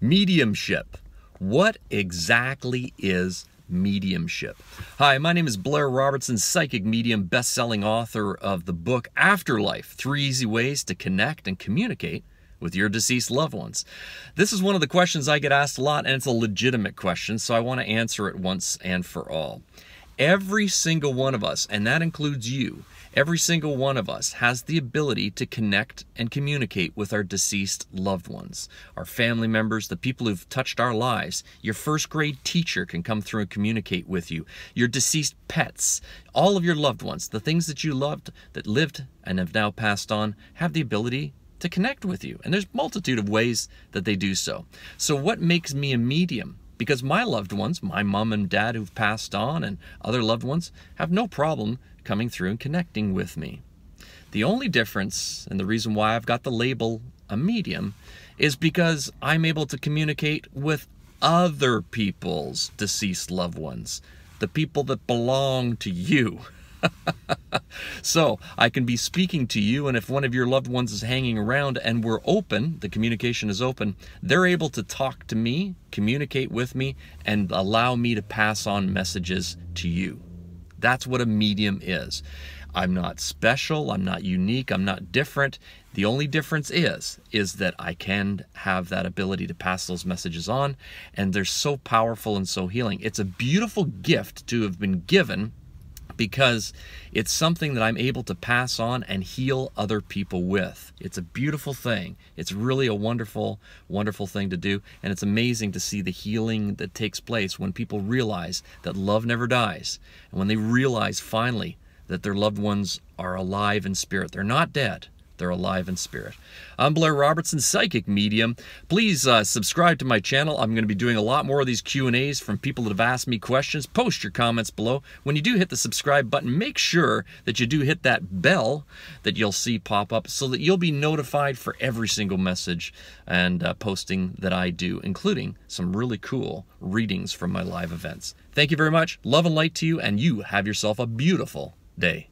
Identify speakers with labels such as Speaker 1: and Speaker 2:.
Speaker 1: Mediumship. What exactly is mediumship? Hi, my name is Blair Robertson, psychic medium, best selling author of the book Afterlife Three Easy Ways to Connect and Communicate with your deceased loved ones? This is one of the questions I get asked a lot, and it's a legitimate question, so I want to answer it once and for all. Every single one of us, and that includes you, every single one of us has the ability to connect and communicate with our deceased loved ones, our family members, the people who've touched our lives. Your first grade teacher can come through and communicate with you, your deceased pets, all of your loved ones, the things that you loved, that lived, and have now passed on, have the ability to connect with you. And there's multitude of ways that they do so. So what makes me a medium? because my loved ones, my mom and dad who've passed on, and other loved ones, have no problem coming through and connecting with me. The only difference, and the reason why I've got the label a medium, is because I'm able to communicate with other people's deceased loved ones, the people that belong to you. so I can be speaking to you, and if one of your loved ones is hanging around and we're open, the communication is open, they're able to talk to me, communicate with me, and allow me to pass on messages to you. That's what a medium is. I'm not special, I'm not unique, I'm not different. The only difference is is that I can have that ability to pass those messages on and they're so powerful and so healing. It's a beautiful gift to have been given because it's something that I'm able to pass on and heal other people with. It's a beautiful thing. It's really a wonderful, wonderful thing to do. And it's amazing to see the healing that takes place when people realize that love never dies. And when they realize finally that their loved ones are alive in spirit, they're not dead. They're alive in spirit. I'm Blair Robertson, psychic medium. Please uh, subscribe to my channel. I'm going to be doing a lot more of these Q&As from people that have asked me questions. Post your comments below. When you do hit the subscribe button, make sure that you do hit that bell that you'll see pop up so that you'll be notified for every single message and uh, posting that I do, including some really cool readings from my live events. Thank you very much. Love and light to you, and you have yourself a beautiful day.